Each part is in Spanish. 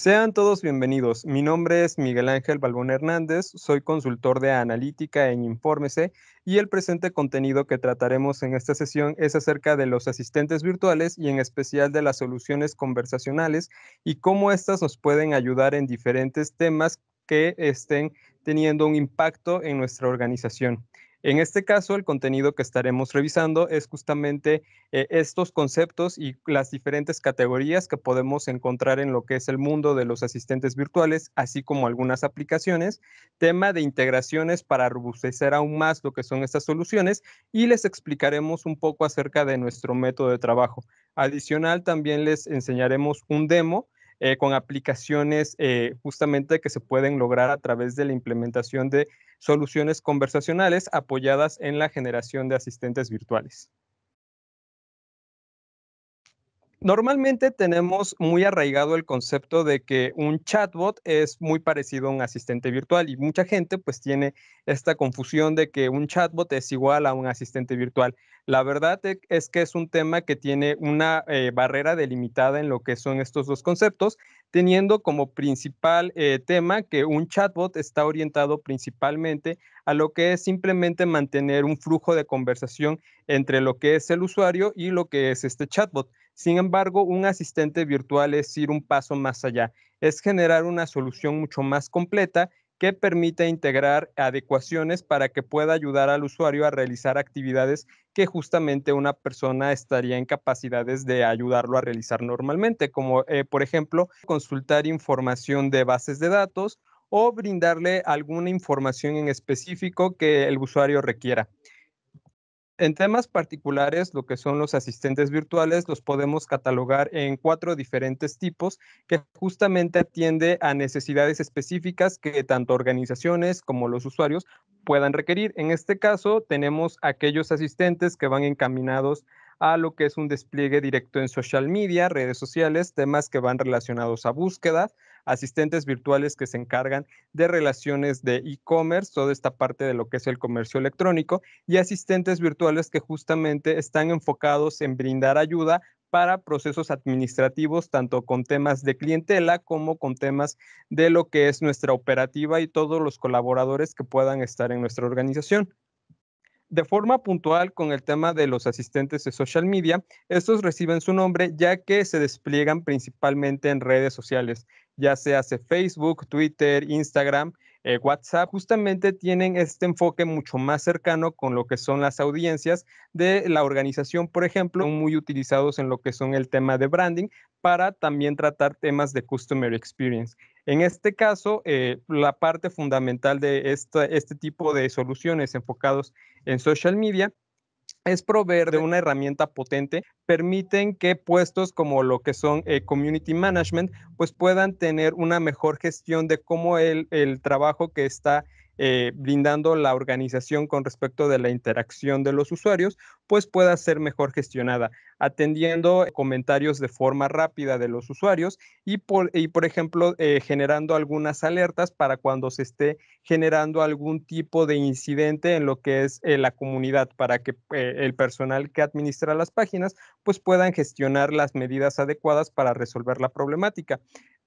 Sean todos bienvenidos. Mi nombre es Miguel Ángel Balbón Hernández, soy consultor de analítica en Infórmese y el presente contenido que trataremos en esta sesión es acerca de los asistentes virtuales y en especial de las soluciones conversacionales y cómo éstas nos pueden ayudar en diferentes temas que estén teniendo un impacto en nuestra organización. En este caso, el contenido que estaremos revisando es justamente eh, estos conceptos y las diferentes categorías que podemos encontrar en lo que es el mundo de los asistentes virtuales, así como algunas aplicaciones, tema de integraciones para robustecer aún más lo que son estas soluciones y les explicaremos un poco acerca de nuestro método de trabajo. Adicional, también les enseñaremos un demo eh, con aplicaciones eh, justamente que se pueden lograr a través de la implementación de soluciones conversacionales apoyadas en la generación de asistentes virtuales. Normalmente tenemos muy arraigado el concepto de que un chatbot es muy parecido a un asistente virtual y mucha gente pues tiene esta confusión de que un chatbot es igual a un asistente virtual. La verdad e, es que es un tema que tiene una eh, barrera delimitada en lo que son estos dos conceptos, teniendo como principal eh, tema que un chatbot está orientado principalmente a lo que es simplemente mantener un flujo de conversación entre lo que es el usuario y lo que es este chatbot. Sin embargo, un asistente virtual es ir un paso más allá, es generar una solución mucho más completa que permite integrar adecuaciones para que pueda ayudar al usuario a realizar actividades que justamente una persona estaría en capacidades de ayudarlo a realizar normalmente, como eh, por ejemplo consultar información de bases de datos o brindarle alguna información en específico que el usuario requiera. En temas particulares, lo que son los asistentes virtuales, los podemos catalogar en cuatro diferentes tipos que justamente atiende a necesidades específicas que tanto organizaciones como los usuarios puedan requerir. En este caso, tenemos aquellos asistentes que van encaminados a lo que es un despliegue directo en social media, redes sociales, temas que van relacionados a búsqueda, asistentes virtuales que se encargan de relaciones de e-commerce, toda esta parte de lo que es el comercio electrónico, y asistentes virtuales que justamente están enfocados en brindar ayuda para procesos administrativos, tanto con temas de clientela como con temas de lo que es nuestra operativa y todos los colaboradores que puedan estar en nuestra organización. De forma puntual con el tema de los asistentes de social media, estos reciben su nombre ya que se despliegan principalmente en redes sociales ya se hace Facebook, Twitter, Instagram, eh, WhatsApp, justamente tienen este enfoque mucho más cercano con lo que son las audiencias de la organización, por ejemplo, muy utilizados en lo que son el tema de branding para también tratar temas de customer experience. En este caso, eh, la parte fundamental de este tipo de soluciones enfocados en social media es proveer de una herramienta potente, permiten que puestos como lo que son eh, community management, pues puedan tener una mejor gestión de cómo el, el trabajo que está eh, brindando la organización con respecto de la interacción de los usuarios, pues pueda ser mejor gestionada, atendiendo comentarios de forma rápida de los usuarios y por, por ejemplo, eh, generando algunas alertas para cuando se esté generando algún tipo de incidente en lo que es eh, la comunidad, para que el personal que administra las páginas, pues puedan gestionar las medidas adecuadas para resolver la problemática.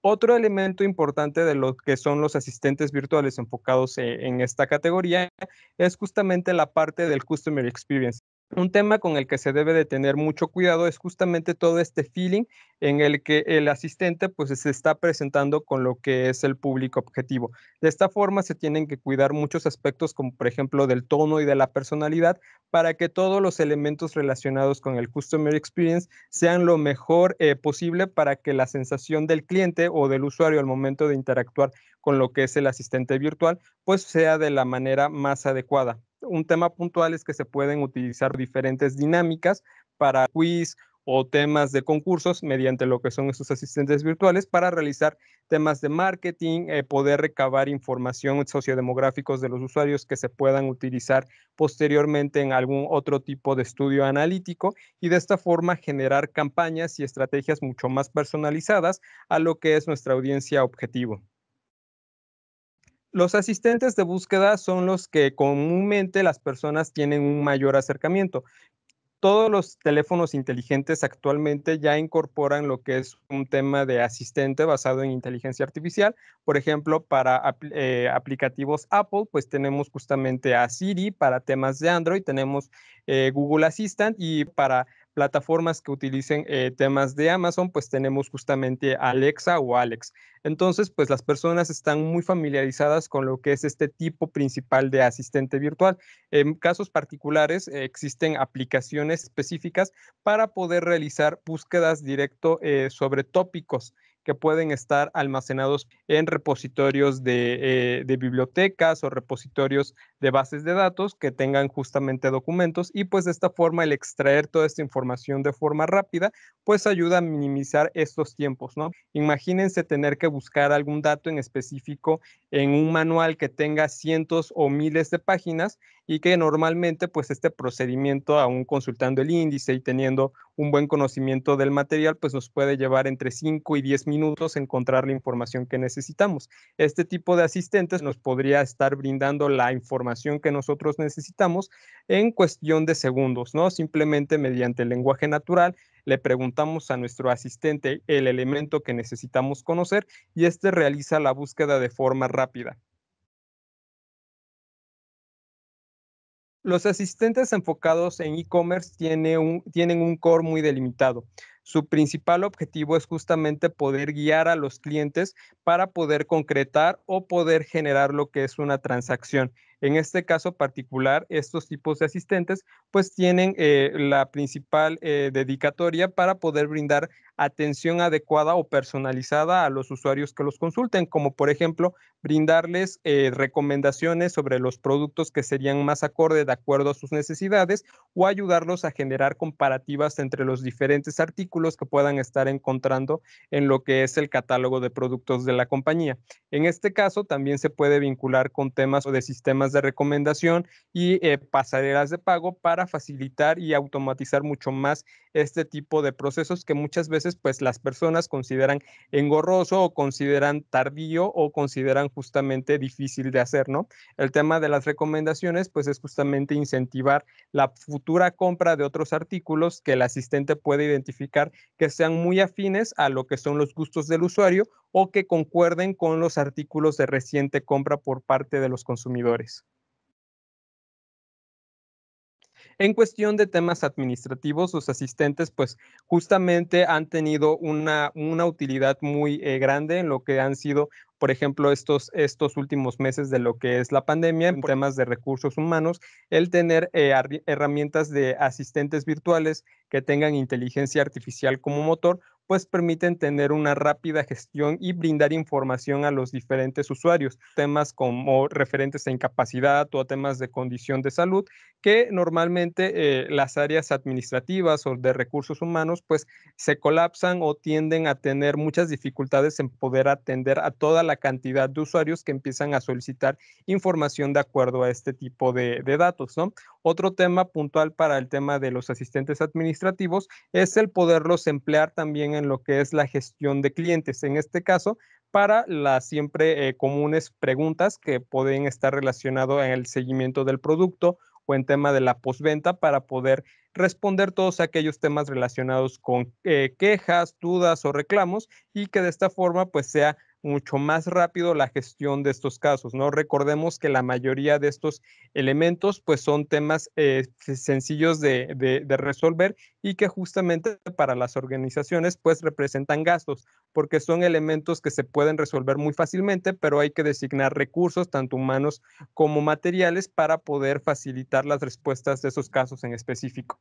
Otro elemento importante de lo que son los asistentes virtuales enfocados eh, en esta categoría es justamente la parte del Customer Experience un tema con el que se debe de tener mucho cuidado es justamente todo este feeling en el que el asistente pues se está presentando con lo que es el público objetivo. De esta forma se tienen que cuidar muchos aspectos como por ejemplo del tono y de la personalidad para que todos los elementos relacionados con el Customer Experience sean lo mejor eh, posible para que la sensación del cliente o del usuario al momento de interactuar con lo que es el asistente virtual pues sea de la manera más adecuada. Un tema puntual es que se pueden utilizar diferentes dinámicas para quiz o temas de concursos mediante lo que son estos asistentes virtuales para realizar temas de marketing, eh, poder recabar información sociodemográficos de los usuarios que se puedan utilizar posteriormente en algún otro tipo de estudio analítico y de esta forma generar campañas y estrategias mucho más personalizadas a lo que es nuestra audiencia objetivo. Los asistentes de búsqueda son los que comúnmente las personas tienen un mayor acercamiento. Todos los teléfonos inteligentes actualmente ya incorporan lo que es un tema de asistente basado en inteligencia artificial. Por ejemplo, para eh, aplicativos Apple, pues tenemos justamente a Siri, para temas de Android tenemos eh, Google Assistant y para plataformas que utilicen eh, temas de Amazon, pues tenemos justamente Alexa o Alex. Entonces, pues las personas están muy familiarizadas con lo que es este tipo principal de asistente virtual. En casos particulares eh, existen aplicaciones específicas para poder realizar búsquedas directo eh, sobre tópicos que pueden estar almacenados en repositorios eh, de, bibliotecas o repositorios de bases de datos que tengan justamente documentos y pues de esta forma el extraer toda esta información de forma rápida pues ayuda a minimizar estos tiempos, ¿no? Imagínense tener que buscar algún dato en específico en un manual que tenga cientos o miles de páginas y que normalmente pues este procedimiento, aún consultando el índice y teniendo un buen conocimiento del material, pues nos puede llevar entre 5 y 10 minutos encontrar la información que necesitamos. Este tipo de asistentes nos podría estar brindando la información que nosotros necesitamos en cuestión de segundos, ¿no? Simplemente mediante el lenguaje natural le preguntamos a nuestro asistente el elemento que necesitamos conocer y este realiza la búsqueda de forma rápida. Los asistentes enfocados en e-commerce tienen un, tienen un core muy delimitado. Su principal objetivo es justamente poder guiar a los clientes para poder concretar o poder generar lo que es una transacción. En este caso particular, estos tipos de asistentes pues tienen eh, la principal eh, dedicatoria para poder brindar atención adecuada o personalizada a los usuarios que los consulten, como por ejemplo brindarles eh, recomendaciones sobre los productos que serían más acorde de acuerdo a sus necesidades o ayudarlos a generar comparativas entre los diferentes artículos que puedan estar encontrando en lo que es el catálogo de productos de la compañía. En este caso, también se puede vincular con temas de sistemas de recomendación y eh, pasarelas de pago para facilitar y automatizar mucho más este tipo de procesos que muchas veces pues las personas consideran engorroso o consideran tardío o consideran justamente difícil de hacer, ¿no? El tema de las recomendaciones pues es justamente incentivar la futura compra de otros artículos que el asistente puede identificar que sean muy afines a lo que son los gustos del usuario o que concuerden con los artículos de reciente compra por parte de los consumidores. En cuestión de temas administrativos, los asistentes pues justamente han tenido una, una utilidad muy eh, grande en lo que han sido por ejemplo, estos, estos últimos meses de lo que es la pandemia en temas de recursos humanos, el tener eh, herramientas de asistentes virtuales que tengan inteligencia artificial como motor, pues permiten tener una rápida gestión y brindar información a los diferentes usuarios, temas como referentes a incapacidad o temas de condición de salud, que normalmente eh, las áreas administrativas o de recursos humanos pues se colapsan o tienden a tener muchas dificultades en poder atender a toda la cantidad de usuarios que empiezan a solicitar información de acuerdo a este tipo de, datos, ¿no? Otro tema puntual para el tema de los asistentes administrativos es el poderlos emplear también en en lo que es la gestión de clientes, en este caso, para las siempre eh, comunes preguntas que pueden estar relacionadas en el seguimiento del producto o en tema de la postventa para poder responder todos aquellos temas relacionados con eh, quejas, dudas o reclamos y que de esta forma pues sea mucho más rápido la gestión de estos casos, ¿no? Recordemos que la mayoría de estos elementos pues son temas eh, sencillos de, de, resolver y que justamente para las organizaciones pues representan gastos porque son elementos que se pueden resolver muy fácilmente, pero hay que designar recursos tanto humanos como materiales para poder facilitar las respuestas de esos casos en específico.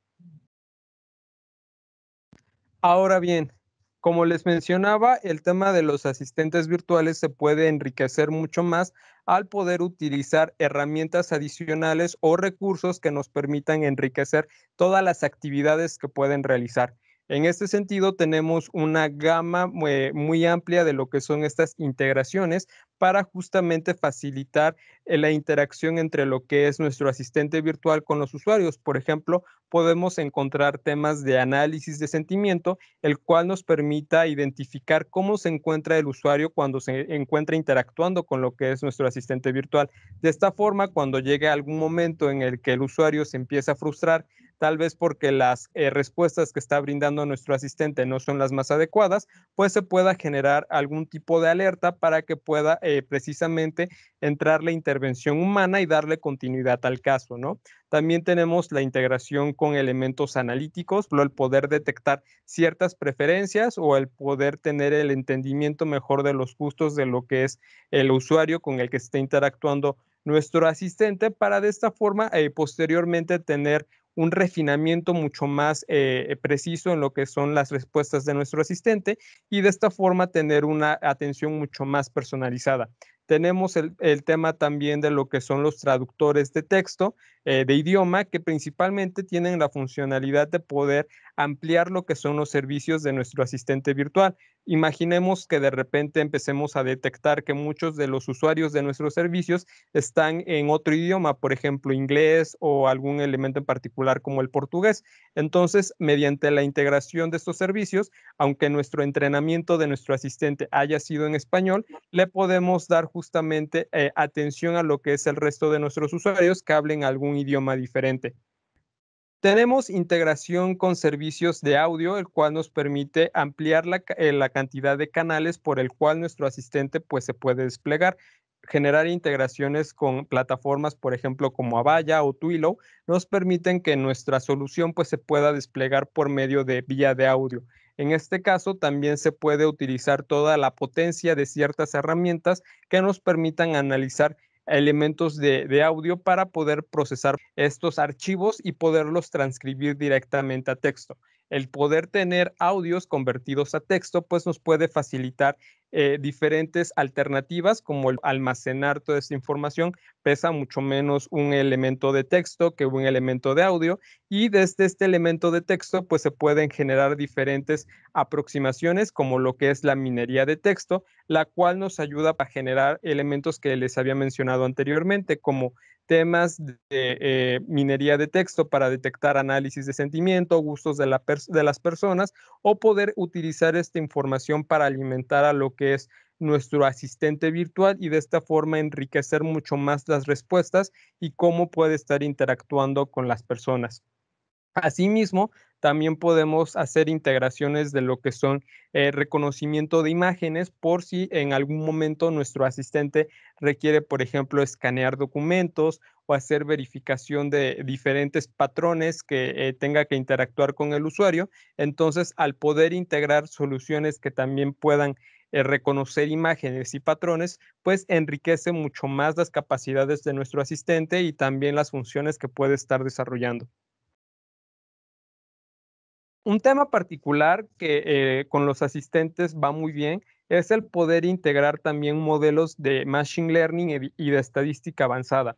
Ahora bien, como les mencionaba, el tema de los asistentes virtuales se puede enriquecer mucho más al poder utilizar herramientas adicionales o recursos que nos permitan enriquecer todas las actividades que pueden realizar. En este sentido, tenemos una gama muy, amplia de lo que son estas integraciones para justamente facilitar eh, la interacción entre lo que es nuestro asistente virtual con los usuarios. Por ejemplo, podemos encontrar temas de análisis de sentimiento, el cual nos permita identificar cómo se encuentra el usuario cuando se encuentra interactuando con lo que es nuestro asistente virtual. De esta forma, cuando llegue algún momento en el que el usuario se empieza a frustrar, tal vez porque las eh, respuestas que está brindando nuestro asistente no son las más adecuadas, pues se pueda generar algún tipo de alerta para que pueda eh, precisamente entrar la intervención humana y darle continuidad al caso, ¿no? También tenemos la integración con elementos analíticos, el poder detectar ciertas preferencias o el poder tener el entendimiento mejor de los gustos de lo que es el usuario con el que está interactuando nuestro asistente para de esta forma eh, posteriormente tener un refinamiento mucho más eh, preciso en lo que son las respuestas de nuestro asistente y de esta forma tener una atención mucho más personalizada tenemos el, el, tema también de lo que son los traductores de texto, eh, de idioma, que principalmente tienen la funcionalidad de poder ampliar lo que son los servicios de nuestro asistente virtual. Imaginemos que de repente empecemos a detectar que muchos de los usuarios de nuestros servicios están en otro idioma, por ejemplo, inglés o algún elemento en particular como el portugués. Entonces, mediante la integración de estos servicios, aunque nuestro entrenamiento de nuestro asistente haya sido en español, le podemos dar justamente eh, atención a lo que es el resto de nuestros usuarios que hablen algún idioma diferente. Tenemos integración con servicios de audio, el cual nos permite ampliar la, eh, la cantidad de canales por el cual nuestro asistente pues, se puede desplegar generar integraciones con plataformas, por ejemplo, como Avaya o Twilio, nos permiten que nuestra solución pues, se pueda desplegar por medio de vía de audio. En este caso, también se puede utilizar toda la potencia de ciertas herramientas que nos permitan analizar elementos de, de, audio para poder procesar estos archivos y poderlos transcribir directamente a texto. El poder tener audios convertidos a texto, pues nos puede facilitar eh, diferentes alternativas, como el almacenar toda esta información, pesa mucho menos un elemento de texto que un elemento de audio, y desde este elemento de texto, pues se pueden generar diferentes aproximaciones, como lo que es la minería de texto, la cual nos ayuda a generar elementos que les había mencionado anteriormente, como temas de eh, minería de texto para detectar análisis de sentimiento, gustos de, la de las personas o poder utilizar esta información para alimentar a lo que es nuestro asistente virtual y de esta forma enriquecer mucho más las respuestas y cómo puede estar interactuando con las personas. Asimismo, también podemos hacer integraciones de lo que son eh, reconocimiento de imágenes por si en algún momento nuestro asistente requiere, por ejemplo, escanear documentos o hacer verificación de diferentes patrones que eh, tenga que interactuar con el usuario. Entonces, al poder integrar soluciones que también puedan reconocer imágenes y patrones, pues enriquece mucho más las capacidades de nuestro asistente y también las funciones que puede estar desarrollando. Un tema particular que eh, con los asistentes va muy bien es el poder integrar también modelos de Machine Learning y de estadística avanzada.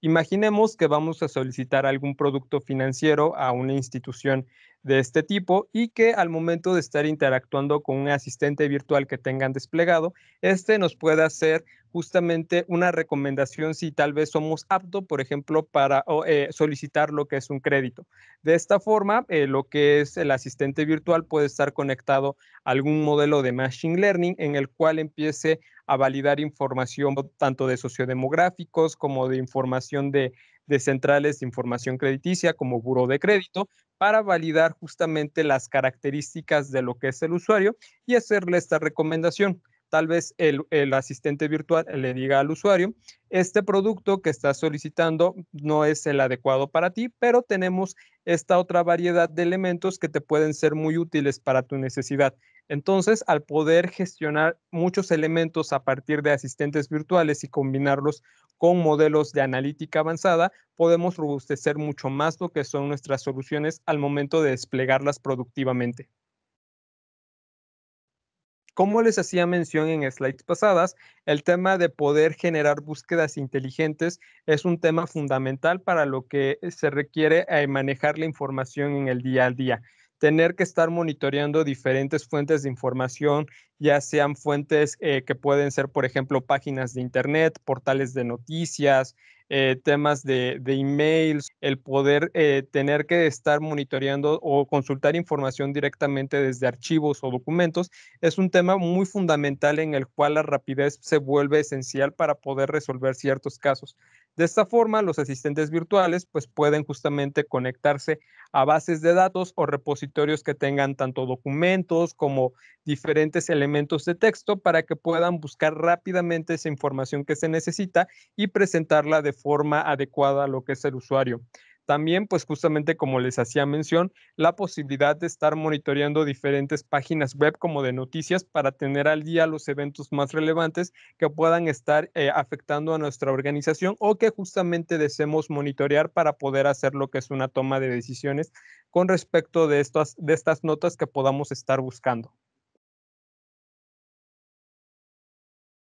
Imaginemos que vamos a solicitar algún producto financiero a una institución de este tipo y que al momento de estar interactuando con un asistente virtual que tengan desplegado, este nos pueda hacer justamente una recomendación si tal vez somos aptos, por ejemplo, para eh, solicitar lo que es un crédito. De esta forma, eh, lo que es el asistente virtual puede estar conectado a algún modelo de Machine Learning en el cual empiece a validar información tanto de sociodemográficos como de información de de centrales de información crediticia como buro de crédito para validar justamente las características de lo que es el usuario y hacerle esta recomendación. Tal vez el, el asistente virtual le diga al usuario, este producto que estás solicitando no es el adecuado para ti, pero tenemos esta otra variedad de elementos que te pueden ser muy útiles para tu necesidad. Entonces, al poder gestionar muchos elementos a partir de asistentes virtuales y combinarlos con modelos de analítica avanzada, podemos robustecer mucho más lo que son nuestras soluciones al momento de desplegarlas productivamente. Como les hacía mención en slides pasadas, el tema de poder generar búsquedas inteligentes es un tema fundamental para lo que eh, se requiere eh, manejar la información en el día a día tener que estar monitoreando diferentes fuentes de información, ya sean fuentes eh, que pueden ser, por ejemplo, páginas de Internet, portales de noticias, eh, temas de, emails, el poder eh, tener que estar monitoreando o consultar información directamente desde archivos o documentos, es un tema muy fundamental en el cual la rapidez se vuelve esencial para poder resolver ciertos casos. De esta forma, los asistentes virtuales pues, pueden justamente conectarse a bases de datos o repositorios que tengan tanto documentos como diferentes elementos de texto para que puedan buscar rápidamente esa información que se necesita y presentarla de forma adecuada a lo que es el usuario. También, pues justamente como les hacía mención, la posibilidad de estar monitoreando diferentes páginas web como de noticias para tener al día los eventos más relevantes que puedan estar eh, afectando a nuestra organización o que justamente deseemos monitorear para poder hacer lo que es una toma de decisiones con respecto de, estas de estas notas que podamos estar buscando.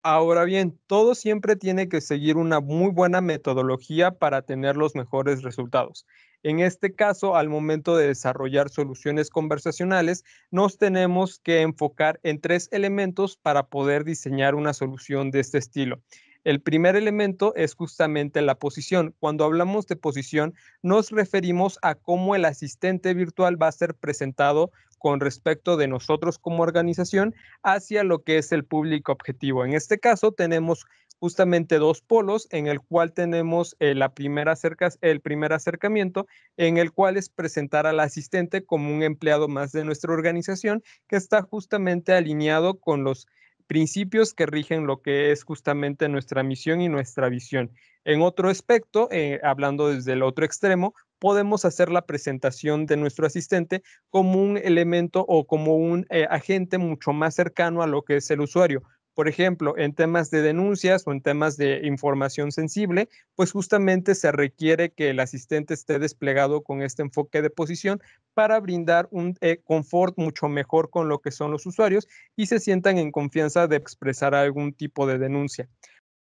Ahora bien, todo siempre tiene que seguir una muy buena metodología para tener los mejores resultados. En este caso, al momento de desarrollar soluciones conversacionales, nos tenemos que enfocar en tres elementos para poder diseñar una solución de este estilo. El primer elemento es justamente la posición. Cuando hablamos de posición, nos referimos a cómo el asistente virtual va a ser presentado con respecto de nosotros como organización hacia lo que es el público objetivo. En este caso, tenemos justamente dos polos en el cual tenemos eh, la primera el primer acercamiento en el cual es presentar al asistente como un empleado más de nuestra organización que está justamente alineado con los principios que rigen lo que es justamente nuestra misión y nuestra visión. En otro aspecto, eh, hablando desde el otro extremo, podemos hacer la presentación de nuestro asistente como un elemento o como un eh, agente mucho más cercano a lo que es el usuario, por ejemplo, en temas de denuncias o en temas de información sensible, pues justamente se requiere que el asistente esté desplegado con este enfoque de posición para brindar un eh, confort mucho mejor con lo que son los usuarios y se sientan en confianza de expresar algún tipo de denuncia.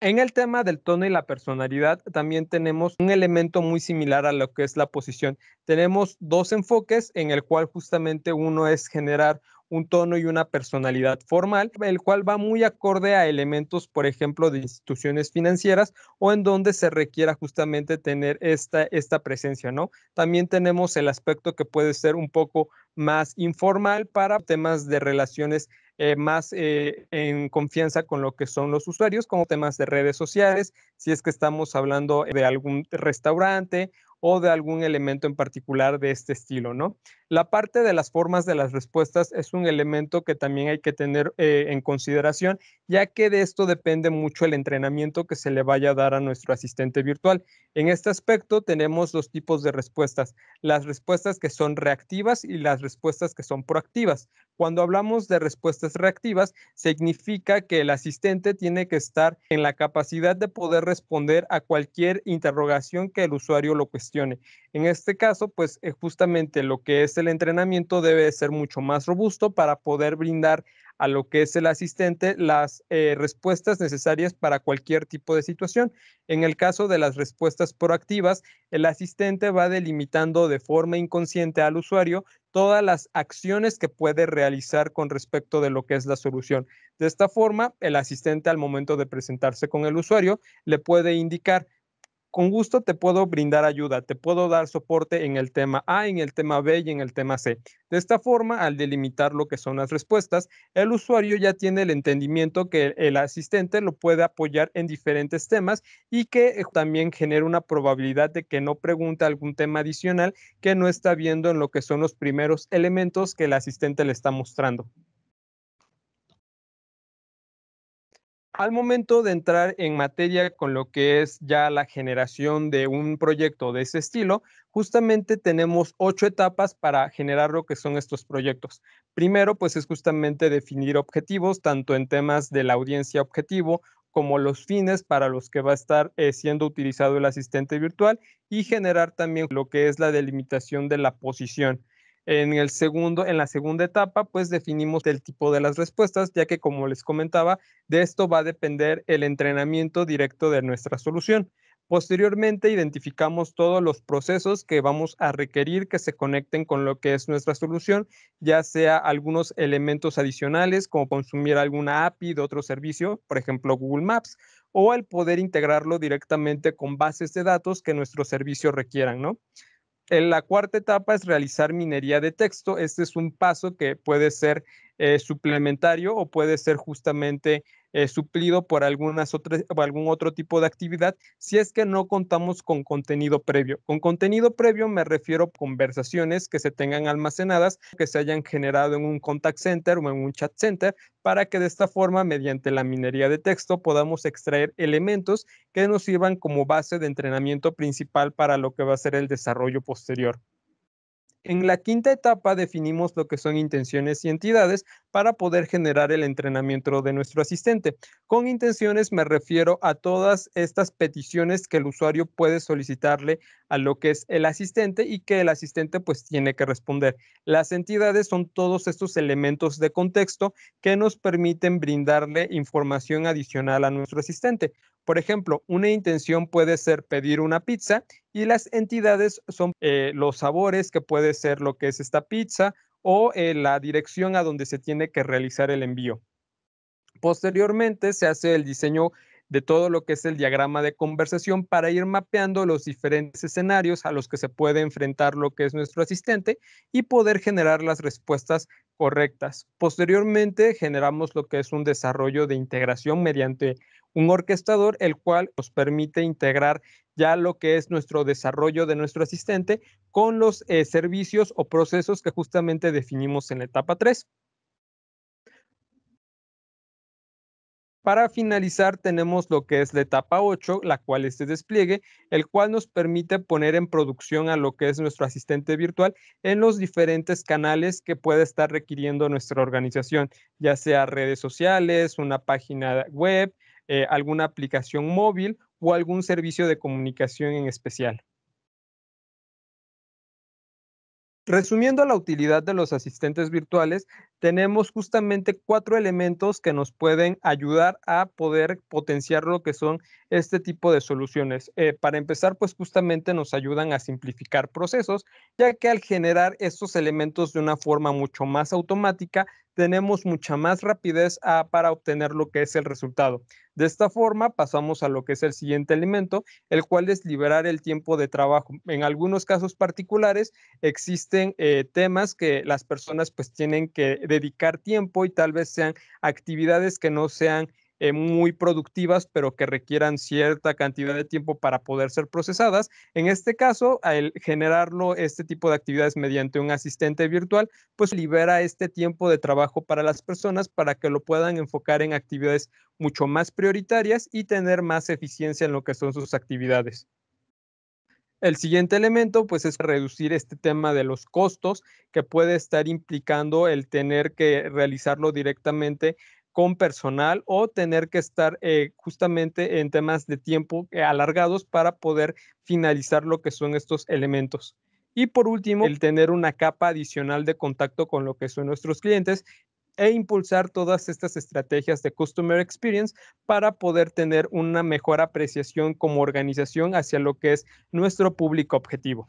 En el tema del tono y la personalidad, también tenemos un elemento muy similar a lo que es la posición. Tenemos dos enfoques en el cual justamente uno es generar un tono y una personalidad formal, el cual va muy acorde a elementos, por ejemplo, de instituciones financieras o en donde se requiera justamente tener esta, esta presencia, ¿no? También tenemos el aspecto que puede ser un poco más informal para temas de relaciones eh, más eh, en confianza con lo que son los usuarios, como temas de redes sociales, si es que estamos hablando de algún restaurante o de algún elemento en particular de este estilo, ¿no? La parte de las formas de las respuestas es un elemento que también hay que tener eh, en consideración, ya que de esto depende mucho el entrenamiento que se le vaya a dar a nuestro asistente virtual. En este aspecto tenemos dos tipos de respuestas, las respuestas que son reactivas y las respuestas que son proactivas. Cuando hablamos de respuestas reactivas, significa que el asistente tiene que estar en la capacidad de poder responder a cualquier interrogación que el usuario lo cuestione en este caso, pues eh, justamente lo que es el entrenamiento debe ser mucho más robusto para poder brindar a lo que es el asistente las eh, respuestas necesarias para cualquier tipo de situación. En el caso de las respuestas proactivas, el asistente va delimitando de forma inconsciente al usuario todas las acciones que puede realizar con respecto de lo que es la solución. De esta forma, el asistente al momento de presentarse con el usuario le puede indicar con gusto te puedo brindar ayuda, te puedo dar soporte en el tema A, en el tema B y en el tema C. De esta forma, al delimitar lo que son las respuestas, el usuario ya tiene el entendimiento que el asistente lo puede apoyar en diferentes temas y que eh, también genera una probabilidad de que no pregunte algún tema adicional que no está viendo en lo que son los primeros elementos que el asistente le está mostrando. al momento de entrar en materia con lo que es ya la generación de un proyecto de ese estilo, justamente tenemos ocho etapas para generar lo que son estos proyectos. Primero, pues es justamente definir objetivos, tanto en temas de la audiencia objetivo como los fines para los que va a estar eh, siendo utilizado el asistente virtual y generar también lo que es la delimitación de la posición. En, el segundo, en la segunda etapa, pues definimos el tipo de las respuestas, ya que como les comentaba, de esto va a depender el entrenamiento directo de nuestra solución. Posteriormente, identificamos todos los procesos que vamos a requerir que se conecten con lo que es nuestra solución, ya sea algunos elementos adicionales, como consumir alguna API de otro servicio, por ejemplo Google Maps, o el poder integrarlo directamente con bases de datos que nuestro servicio requieran, ¿no? la cuarta etapa es realizar minería de texto. Este es un paso que puede ser eh, suplementario o puede ser justamente eh, suplido por algunas otras, por algún otro tipo de actividad si es que no contamos con contenido previo. Con contenido previo me refiero a conversaciones que se tengan almacenadas, que se hayan generado en un contact center o en un chat center, para que de esta forma, mediante la minería de texto, podamos extraer elementos que nos sirvan como base de entrenamiento principal para lo que va a ser el desarrollo posterior. En la quinta etapa definimos lo que son intenciones y entidades para poder generar el entrenamiento de nuestro asistente. Con intenciones me refiero a todas estas peticiones que el usuario puede solicitarle a lo que es el asistente y que el asistente pues tiene que responder. Las entidades son todos estos elementos de contexto que nos permiten brindarle información adicional a nuestro asistente. Por ejemplo, una intención puede ser pedir una pizza y las entidades son eh, los sabores, que puede ser lo que es esta pizza o eh, la dirección a donde se tiene que realizar el envío. Posteriormente se hace el diseño de todo lo que es el diagrama de conversación para ir mapeando los diferentes escenarios a los que se puede enfrentar lo que es nuestro asistente y poder generar las respuestas correctas. Posteriormente generamos lo que es un desarrollo de integración mediante un orquestador, el cual nos permite integrar ya lo que es nuestro desarrollo de nuestro asistente con los eh, servicios o procesos que justamente definimos en la etapa 3. Para finalizar, tenemos lo que es la etapa 8, la cual es despliegue, el cual nos permite poner en producción a lo que es nuestro asistente virtual en los diferentes canales que puede estar requiriendo nuestra organización, ya sea redes sociales, una página web, eh, alguna aplicación móvil o algún servicio de comunicación en especial. Resumiendo la utilidad de los asistentes virtuales, tenemos justamente cuatro elementos que nos pueden ayudar a poder potenciar lo que son este tipo de soluciones. Eh, para empezar, pues justamente nos ayudan a simplificar procesos, ya que al generar estos elementos de una forma mucho más automática, tenemos mucha más rapidez para obtener lo que es el resultado. De esta forma pasamos a lo que es el siguiente elemento, el cual es liberar el tiempo de trabajo. En algunos casos particulares existen eh, temas que las personas pues tienen que dedicar tiempo y tal vez sean actividades que no sean eh, muy productivas, pero que requieran cierta cantidad de tiempo para poder ser procesadas. En este caso, al generarlo este tipo de actividades mediante un asistente virtual, pues libera este tiempo de trabajo para las personas para que lo puedan enfocar en actividades mucho más prioritarias y tener más eficiencia en lo que son sus actividades. El siguiente elemento, pues, es reducir este tema de los costos que puede estar implicando el tener que realizarlo directamente con personal o tener que estar eh, justamente en temas de tiempo eh, alargados para poder finalizar lo que son estos elementos. Y por último, el tener una capa adicional de contacto con lo que son nuestros clientes, e impulsar todas estas estrategias de Customer Experience para poder tener una mejor apreciación como organización hacia lo que es nuestro público objetivo.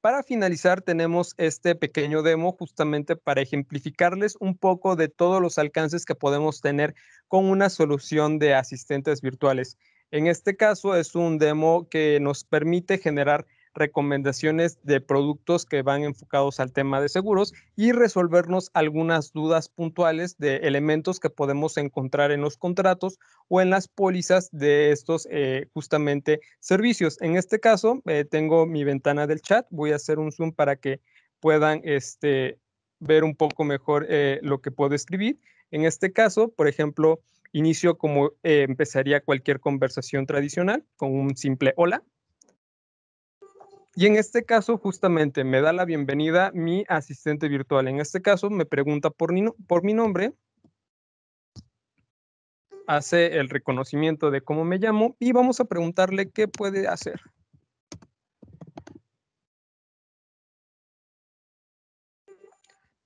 Para finalizar, tenemos este pequeño demo justamente para ejemplificarles un poco de todos los alcances que podemos tener con una solución de asistentes virtuales. En este caso, es un demo que nos permite generar recomendaciones de productos que van enfocados al tema de seguros y resolvernos algunas dudas puntuales de elementos que podemos encontrar en los contratos o en las pólizas de estos eh, justamente servicios. En este caso, eh, tengo mi ventana del chat, voy a hacer un zoom para que puedan este, ver un poco mejor eh, lo que puedo escribir. En este caso, por ejemplo, inicio como empezaría cualquier conversación tradicional con un simple hola. Y en este caso, justamente, me da la bienvenida mi asistente virtual. En este caso, me pregunta por, mi nombre, hace el reconocimiento de cómo me llamo y vamos a preguntarle qué puede hacer.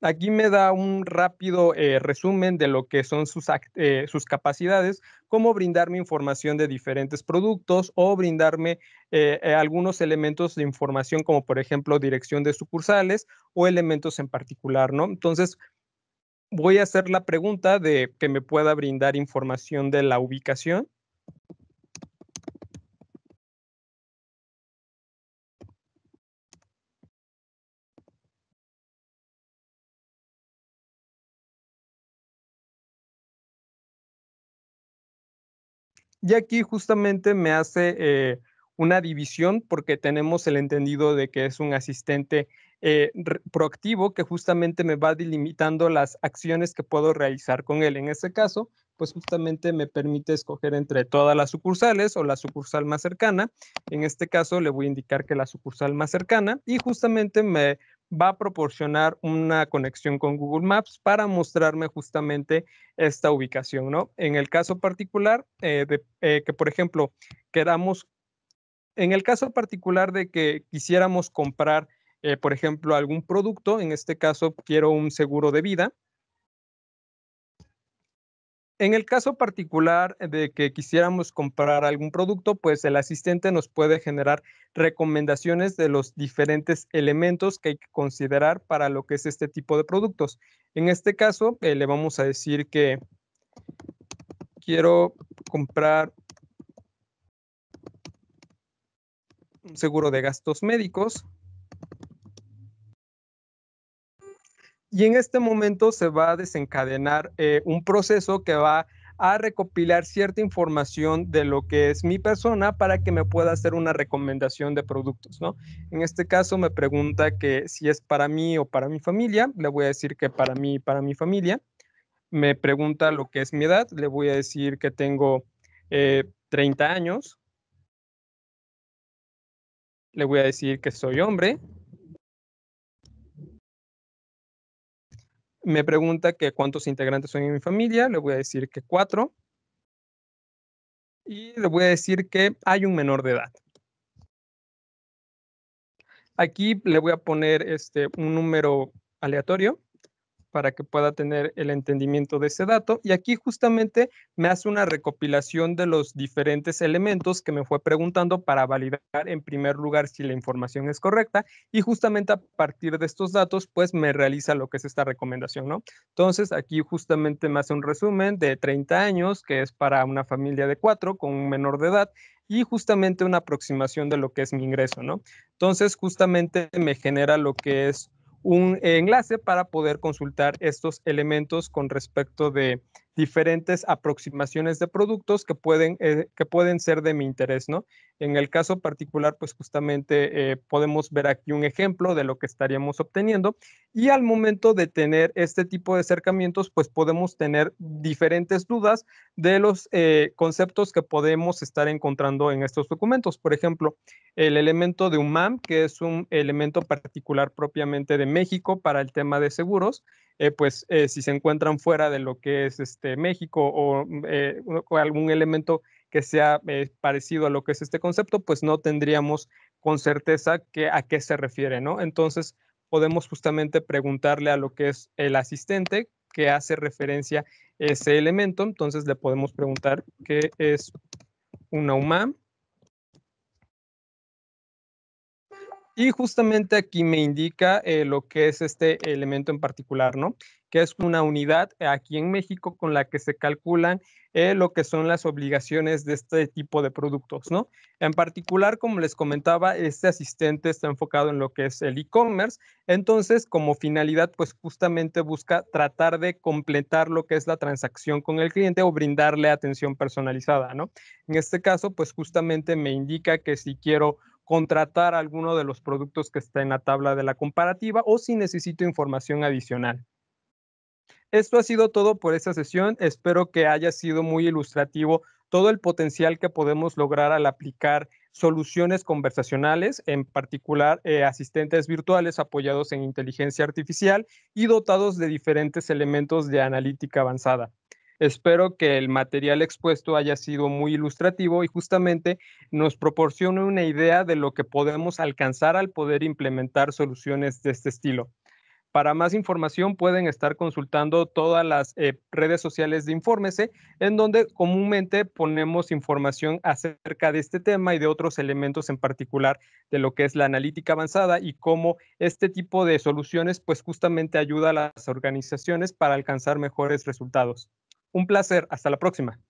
Aquí me da un rápido eh, resumen de lo que son sus, eh, sus capacidades, como brindarme información de diferentes productos o brindarme eh, algunos elementos de información, como por ejemplo dirección de sucursales o elementos en particular, ¿no? Entonces, voy a hacer la pregunta de que me pueda brindar información de la ubicación. Y aquí justamente me hace eh, una división porque tenemos el entendido de que es un asistente eh, proactivo que justamente me va delimitando las acciones que puedo realizar con él. En este caso, pues justamente me permite escoger entre todas las sucursales o la sucursal más cercana. En este caso le voy a indicar que la sucursal más cercana y justamente me va a proporcionar una conexión con Google Maps para mostrarme justamente esta ubicación, ¿no? En el caso particular, eh, de, eh, que por ejemplo, queramos, en el caso particular de que quisiéramos comprar, eh, por ejemplo, algún producto, en este caso quiero un seguro de vida, en el caso particular de que quisiéramos comprar algún producto, pues el asistente nos puede generar recomendaciones de los diferentes elementos que hay que considerar para lo que es este tipo de productos. En este caso, eh, le vamos a decir que quiero comprar un seguro de gastos médicos. y en este momento se va a desencadenar eh, un proceso que va a recopilar cierta información de lo que es mi persona para que me pueda hacer una recomendación de productos, ¿no? En este caso me pregunta que si es para mí o para mi familia, le voy a decir que para mí y para mi familia. Me pregunta lo que es mi edad, le voy a decir que tengo 30 eh, años. Le voy a decir que soy hombre, me pregunta que cuántos integrantes son en mi familia, le voy a decir que cuatro. Y le voy a decir que hay un menor de edad. Aquí le voy a poner este, un número aleatorio para que pueda tener el entendimiento de ese dato. Y aquí justamente me hace una recopilación de los diferentes elementos que me fue preguntando para validar en primer lugar si la información es correcta y justamente a partir de estos datos pues me realiza lo que es esta recomendación, ¿no? Entonces aquí justamente me hace un resumen de 30 años que es para una familia de cuatro con un menor de edad y justamente una aproximación de lo que es mi ingreso, ¿no? Entonces, justamente me genera lo que es un enlace para poder consultar estos elementos con respecto de diferentes aproximaciones de productos que pueden, eh, que pueden ser de mi interés, ¿no? En el caso particular, pues justamente eh, podemos ver aquí un ejemplo de lo que estaríamos obteniendo y al momento de tener este tipo de acercamientos, pues podemos tener diferentes dudas de los eh, conceptos que podemos estar encontrando en estos documentos. Por ejemplo, el elemento de UMAM, que es un elemento particular propiamente de México para el tema de seguros, eh, pues eh, si se encuentran fuera de lo que es este México o, mm, eh, algún elemento que sea parecido a lo que es este concepto, pues no tendríamos con certeza a qué se refiere, ¿no? Entonces podemos justamente preguntarle a lo que es el asistente que hace referencia a ese elemento, entonces le podemos preguntar qué es una UMAM Y justamente aquí me indica eh, lo que es este elemento en particular, ¿no? Que es una unidad aquí en México con la que se calculan eh, lo que son las obligaciones de este tipo de productos, ¿no? En particular, como les comentaba, este asistente está enfocado en lo que es el e-commerce. Entonces, como finalidad, pues justamente busca tratar de completar lo que es la transacción con el cliente o brindarle atención personalizada, ¿no? En este caso, pues justamente me indica que si quiero contratar alguno de los productos que está en la tabla de la comparativa o si necesito información adicional. Esto ha sido todo por esta sesión. Espero que haya sido muy ilustrativo todo el potencial que podemos lograr al aplicar soluciones conversacionales, en particular eh, asistentes virtuales apoyados en inteligencia artificial y dotados de diferentes elementos de analítica avanzada. Espero que el material expuesto haya sido muy ilustrativo y justamente nos proporcione una idea de lo que podemos alcanzar al poder implementar soluciones de este estilo. Para más información pueden estar consultando todas las eh, redes sociales de Infórmese, en donde comúnmente ponemos información acerca de este tema y de otros elementos en particular de lo que es la analítica avanzada y cómo este tipo de soluciones pues justamente ayuda a las organizaciones para alcanzar mejores resultados. Un placer. Hasta la próxima.